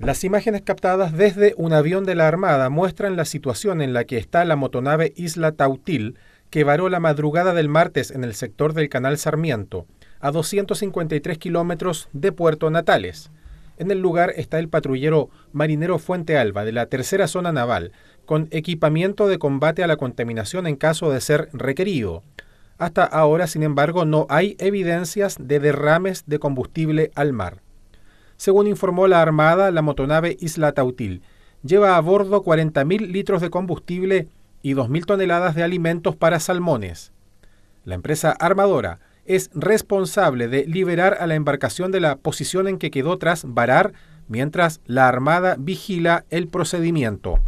Las imágenes captadas desde un avión de la Armada muestran la situación en la que está la motonave Isla Tautil, que varó la madrugada del martes en el sector del Canal Sarmiento, a 253 kilómetros de Puerto Natales. En el lugar está el patrullero marinero Fuente Alba de la Tercera Zona Naval, con equipamiento de combate a la contaminación en caso de ser requerido. Hasta ahora, sin embargo, no hay evidencias de derrames de combustible al mar. Según informó la Armada, la motonave Isla Tautil lleva a bordo 40.000 litros de combustible y 2.000 toneladas de alimentos para salmones. La empresa armadora es responsable de liberar a la embarcación de la posición en que quedó tras varar, mientras la Armada vigila el procedimiento.